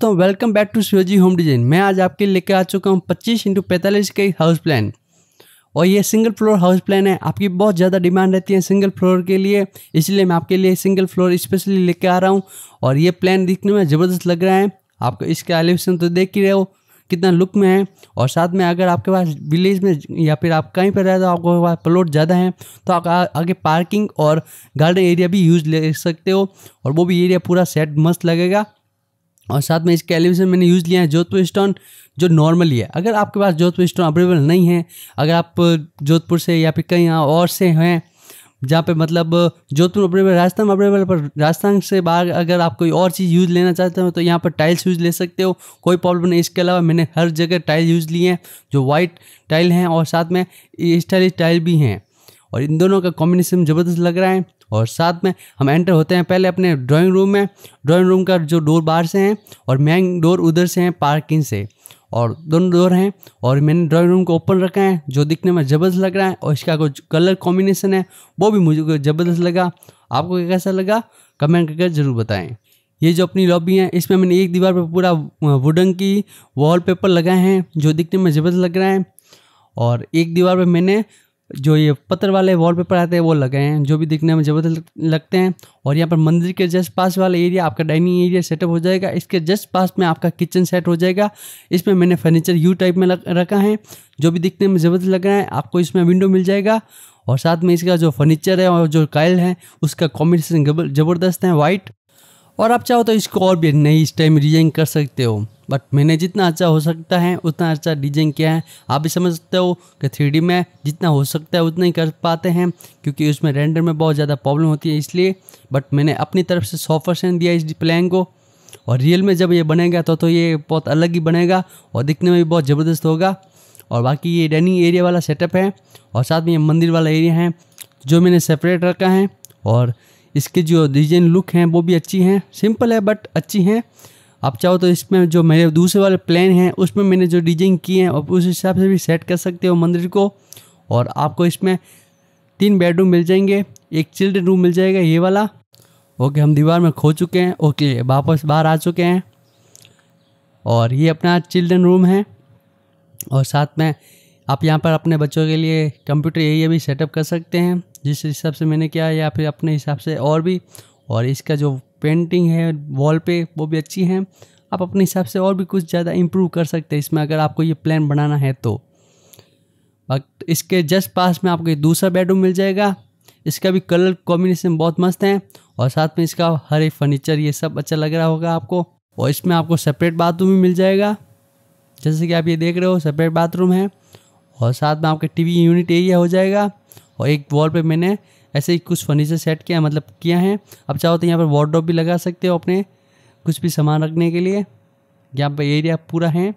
तो welcome back to Shivji home design मैं आज आपके लेके आ चुका हूँ पच्चीस इंटू पैंतालीस के हाउस प्लान और ये सिंगल फ्लोर हाउस प्लान है आपकी बहुत ज़्यादा डिमांड रहती है सिंगल फ्लोर के लिए इसलिए मैं आपके लिए सिंगल फ्लोर स्पेशली लेके आ रहा हूँ और ये प्लान दिखने में ज़बरदस्त लग रहा है आपको इसका एलिवेशन तो देख ही रहे हो कितना लुक में है और साथ में अगर आपके पास विलेज में या फिर आप कहीं पर रहते तो आपके पास प्लॉट ज़्यादा है तो आप आगे पार्किंग और गार्डन एरिया भी यूज़ ले सकते हो और वो भी एरिया पूरा सेट मस्त लगेगा और साथ में इसके एलिवेशन मैंने यूज़ लिया है जोधपुर स्टोन जो नॉर्मली है अगर आपके पास जोधपुर स्टोन अवेलेबल नहीं है अगर आप जोधपुर से या फिर कहीं और से हैं जहाँ पे मतलब जोधपुर अवेलेबल राजस्थान अवेलेबल पर राजस्थान से बाहर अगर आप कोई और चीज़ यूज़ लेना चाहते हो तो यहाँ पर टाइल्स यूज़ ले सकते हो कोई प्रॉब्लम नहीं इसके अलावा मैंने हर जगह टाइल यूज़ लिए हैं जो वाइट टाइल हैं और साथ में स्टाइलिश टाइल भी हैं और इन दोनों का कॉम्बिनेशन ज़बरदस्त लग रहा है और साथ में हम एंटर होते हैं पहले अपने ड्राइंग रूम में ड्राइंग रूम का जो डोर बाहर से हैं और मेन डोर उधर से हैं पार्किंग से और दोनों डोर हैं और मैंने ड्राइंग रूम को ओपन रखा है जो दिखने में ज़बरदस्त लग रहा है और इसका जो कलर कॉम्बिनेशन है वो भी मुझे ज़बरदस्त लगा आपको कैसा लगा कमेंट करके ज़रूर बताएं ये जो अपनी लॉबी है इसमें मैंने एक दीवार पर पूरा वुडन की वॉलपेपर लगाए हैं जो दिखने में ज़बरदस्त लग रहा है और एक दीवार पर मैंने जो ये पत्थर वाले वॉल पेपर आते हैं वो लगे हैं जो भी दिखने में ज़बरदस्त लगते हैं और यहाँ पर मंदिर के जस्ट पास वाला एरिया आपका डाइनिंग एरिया सेटअप हो जाएगा इसके जस्ट पास में आपका किचन सेट हो जाएगा इसमें मैंने फर्नीचर यू टाइप में लग, रखा है जो भी दिखने में ज़बरदस्त लग रहा है आपको इसमें विंडो मिल जाएगा और साथ में इसका जो फर्नीचर है और जो कायल है उसका कॉम्बिनेशन ज़बरदस्त है वाइट और आप चाहो तो इसको और भी नई इस टाइम डिजाइन कर सकते हो बट मैंने जितना अच्छा हो सकता है उतना अच्छा डिजाइन किया है आप भी समझ सकते हो कि थ्री में जितना हो सकता है उतना ही कर पाते हैं क्योंकि उसमें रेंडर में बहुत ज़्यादा प्रॉब्लम होती है इसलिए बट मैंने अपनी तरफ से सौ दिया इस प्लान को और रियल में जब ये बनेगा तो तो ये बहुत अलग ही बनेगा और दिखने में भी बहुत ज़बरदस्त होगा और बाकी ये डाइनिंग एरिया वाला सेटअप है और साथ में ये मंदिर वाला एरिया है जो मैंने सेपरेट रखा है और इसके जो डिजाइन लुक हैं वो भी अच्छी हैं सिंपल है बट अच्छी हैं आप चाहो तो इसमें जो मेरे दूसरे वाले प्लान हैं उसमें मैंने जो डिजाइन किए हैं और उस हिसाब से भी सेट कर सकते हो मंदिर को और आपको इसमें तीन बेडरूम मिल जाएंगे एक चिल्ड्रन रूम मिल जाएगा ये वाला ओके हम दीवार में खो चुके हैं ओके वापस बाहर आ चुके हैं और ये अपना चिल्ड्रन रूम है और साथ में आप यहाँ पर अपने बच्चों के लिए कंप्यूटर एरिया भी सेटअप कर सकते हैं जिस हिसाब से मैंने किया या फिर अपने हिसाब से और भी और इसका जो पेंटिंग है वॉल पे वो भी अच्छी है आप अपने हिसाब से और भी कुछ ज़्यादा इम्प्रूव कर सकते हैं इसमें अगर आपको ये प्लान बनाना है तो, तो इसके जस्ट पास में आपको ये दूसरा बेडरूम मिल जाएगा इसका भी कलर कॉम्बिनेशन बहुत मस्त है और साथ में इसका हर एक फर्नीचर ये सब अच्छा लग रहा होगा आपको और इसमें आपको सेपरेट बाथरूम भी मिल जाएगा जैसे कि आप ये देख रहे हो सेपरेट बाथरूम है और साथ में आपके टीवी यूनिट एरिया हो जाएगा और एक वॉल पे मैंने ऐसे ही कुछ फर्नीचर सेट किया मतलब किया है अब चाहो तो यहाँ पर वार्ड्रोप भी लगा सकते हो अपने कुछ भी सामान रखने के लिए यहाँ पर एरिया पूरा है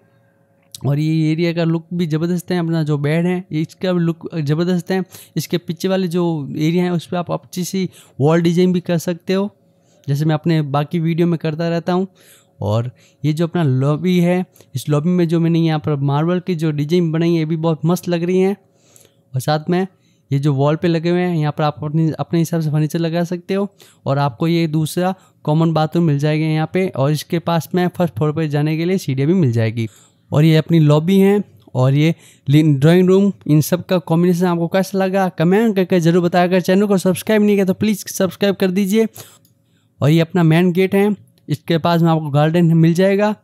और ये एरिया का लुक भी ज़बरदस्त है अपना जो बेड है इसका भी लुक ज़बरदस्त है इसके पीछे वाले जो एरिया है उस पर आप अच्छी सी वॉल डिजाइन भी कर सकते हो जैसे मैं अपने बाकी वीडियो में करता रहता हूँ और ये जो अपना लॉबी है इस लॉबी में जो मैंने यहाँ पर मार्बल की जो डिजाइन बनाई है ये भी बहुत मस्त लग रही हैं और साथ में ये जो वॉल पे लगे हुए हैं यहाँ पर आप अपने अपने हिसाब से फर्नीचर लगा सकते हो और आपको ये दूसरा कॉमन बाथरूम मिल जाएगा यहाँ पे और इसके पास में फर्स्ट फ्लोर पर जाने के लिए सीढ़ियाँ भी मिल जाएगी और ये अपनी लॉबी है और ये ड्राइंग रूम इन सब का कॉम्बिनेशन आपको कैसा लगा कमेंट करके जरूर बताया अगर चैनल को सब्सक्राइब नहीं किया तो प्लीज़ सब्सक्राइब कर दीजिए और ये अपना मेन गेट है इसके पास में आपको गार्डन मिल जाएगा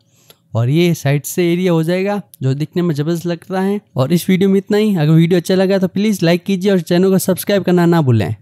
और ये साइड से एरिया हो जाएगा जो दिखने में जबरदस्त लगता है और इस वीडियो में इतना ही अगर वीडियो अच्छा लगा तो प्लीज़ लाइक कीजिए और चैनल को सब्सक्राइब करना ना भूलें